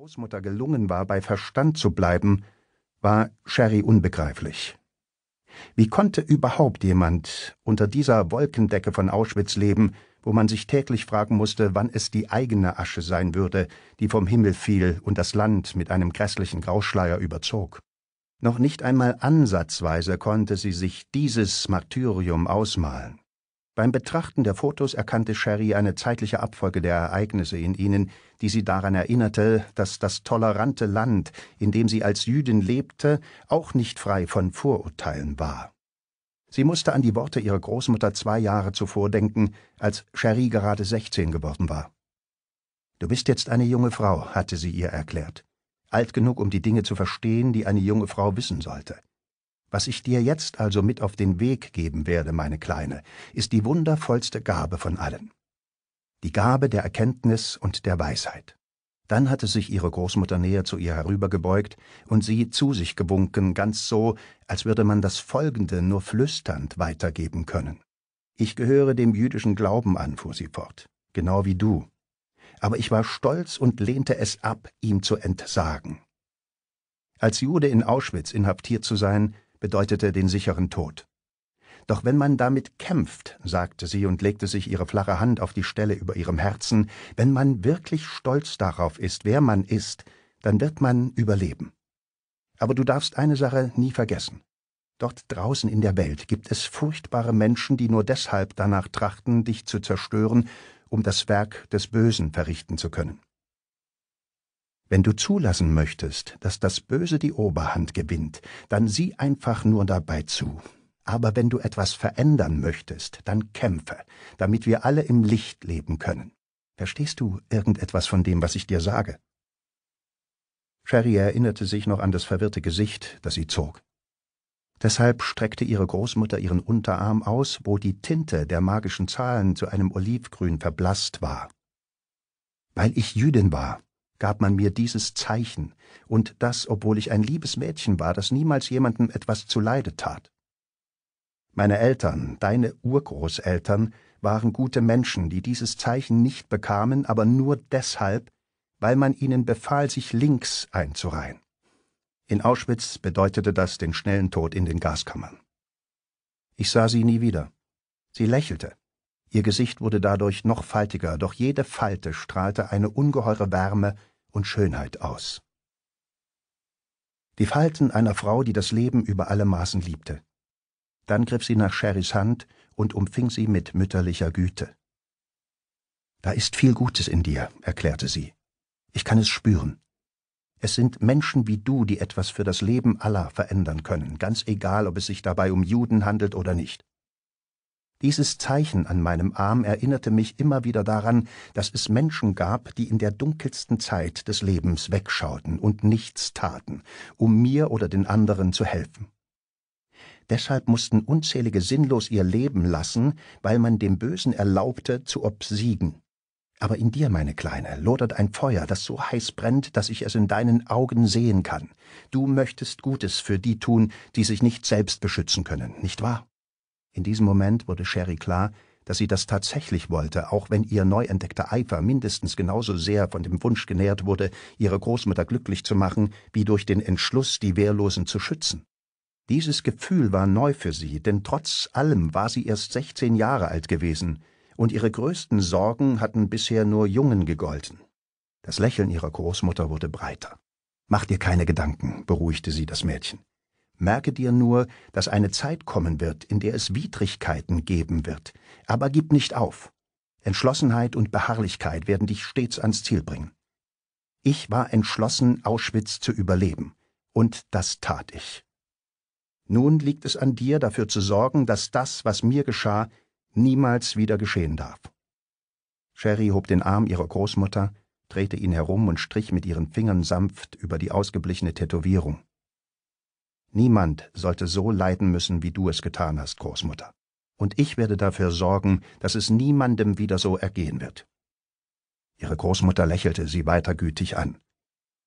Großmutter gelungen war, bei Verstand zu bleiben, war Sherry unbegreiflich. Wie konnte überhaupt jemand unter dieser Wolkendecke von Auschwitz leben, wo man sich täglich fragen musste, wann es die eigene Asche sein würde, die vom Himmel fiel und das Land mit einem grässlichen Grauschleier überzog? Noch nicht einmal ansatzweise konnte sie sich dieses Martyrium ausmalen. Beim Betrachten der Fotos erkannte Sherry eine zeitliche Abfolge der Ereignisse in ihnen, die sie daran erinnerte, dass das tolerante Land, in dem sie als Jüdin lebte, auch nicht frei von Vorurteilen war. Sie musste an die Worte ihrer Großmutter zwei Jahre zuvor denken, als Sherry gerade 16 geworden war. Du bist jetzt eine junge Frau, hatte sie ihr erklärt. Alt genug, um die Dinge zu verstehen, die eine junge Frau wissen sollte. Was ich dir jetzt also mit auf den Weg geben werde, meine Kleine, ist die wundervollste Gabe von allen. Die Gabe der Erkenntnis und der Weisheit. Dann hatte sich ihre Großmutter näher zu ihr herübergebeugt und sie zu sich gewunken, ganz so, als würde man das Folgende nur flüsternd weitergeben können. Ich gehöre dem jüdischen Glauben an, fuhr sie fort, genau wie du. Aber ich war stolz und lehnte es ab, ihm zu entsagen. Als Jude in Auschwitz inhaftiert zu sein, bedeutete den sicheren Tod. Doch wenn man damit kämpft, sagte sie und legte sich ihre flache Hand auf die Stelle über ihrem Herzen, wenn man wirklich stolz darauf ist, wer man ist, dann wird man überleben. Aber du darfst eine Sache nie vergessen. Dort draußen in der Welt gibt es furchtbare Menschen, die nur deshalb danach trachten, dich zu zerstören, um das Werk des Bösen verrichten zu können. Wenn du zulassen möchtest, dass das Böse die Oberhand gewinnt, dann sieh einfach nur dabei zu. Aber wenn du etwas verändern möchtest, dann kämpfe, damit wir alle im Licht leben können. Verstehst du irgendetwas von dem, was ich dir sage? Sherry erinnerte sich noch an das verwirrte Gesicht, das sie zog. Deshalb streckte ihre Großmutter ihren Unterarm aus, wo die Tinte der magischen Zahlen zu einem Olivgrün verblasst war. Weil ich Jüdin war, gab man mir dieses Zeichen, und das, obwohl ich ein liebes Mädchen war, das niemals jemandem etwas zuleide tat. Meine Eltern, deine Urgroßeltern, waren gute Menschen, die dieses Zeichen nicht bekamen, aber nur deshalb, weil man ihnen befahl, sich links einzureihen. In Auschwitz bedeutete das den schnellen Tod in den Gaskammern. Ich sah sie nie wieder. Sie lächelte, Ihr Gesicht wurde dadurch noch faltiger, doch jede Falte strahlte eine ungeheure Wärme und Schönheit aus. Die Falten einer Frau, die das Leben über alle Maßen liebte. Dann griff sie nach Sherrys Hand und umfing sie mit mütterlicher Güte. Da ist viel Gutes in dir, erklärte sie. Ich kann es spüren. Es sind Menschen wie du, die etwas für das Leben aller verändern können, ganz egal, ob es sich dabei um Juden handelt oder nicht. Dieses Zeichen an meinem Arm erinnerte mich immer wieder daran, dass es Menschen gab, die in der dunkelsten Zeit des Lebens wegschauten und nichts taten, um mir oder den anderen zu helfen. Deshalb mussten unzählige sinnlos ihr Leben lassen, weil man dem Bösen erlaubte, zu obsiegen. Aber in dir, meine Kleine, lodert ein Feuer, das so heiß brennt, dass ich es in deinen Augen sehen kann. Du möchtest Gutes für die tun, die sich nicht selbst beschützen können, nicht wahr? In diesem Moment wurde Sherry klar, dass sie das tatsächlich wollte, auch wenn ihr neu entdeckter Eifer mindestens genauso sehr von dem Wunsch genährt wurde, ihre Großmutter glücklich zu machen, wie durch den Entschluss, die Wehrlosen zu schützen. Dieses Gefühl war neu für sie, denn trotz allem war sie erst 16 Jahre alt gewesen, und ihre größten Sorgen hatten bisher nur Jungen gegolten. Das Lächeln ihrer Großmutter wurde breiter. Mach dir keine Gedanken, beruhigte sie das Mädchen. Merke dir nur, dass eine Zeit kommen wird, in der es Widrigkeiten geben wird. Aber gib nicht auf. Entschlossenheit und Beharrlichkeit werden dich stets ans Ziel bringen. Ich war entschlossen, Auschwitz zu überleben. Und das tat ich. Nun liegt es an dir, dafür zu sorgen, dass das, was mir geschah, niemals wieder geschehen darf. Sherry hob den Arm ihrer Großmutter, drehte ihn herum und strich mit ihren Fingern sanft über die ausgeblichene Tätowierung. Niemand sollte so leiden müssen, wie du es getan hast, Großmutter. Und ich werde dafür sorgen, dass es niemandem wieder so ergehen wird. Ihre Großmutter lächelte sie weiter gütig an.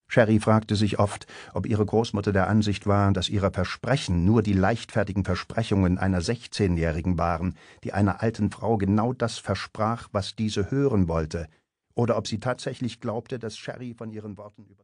Sherry fragte sich oft, ob ihre Großmutter der Ansicht war, dass ihre Versprechen nur die leichtfertigen Versprechungen einer 16-Jährigen waren, die einer alten Frau genau das versprach, was diese hören wollte, oder ob sie tatsächlich glaubte, dass Sherry von ihren Worten über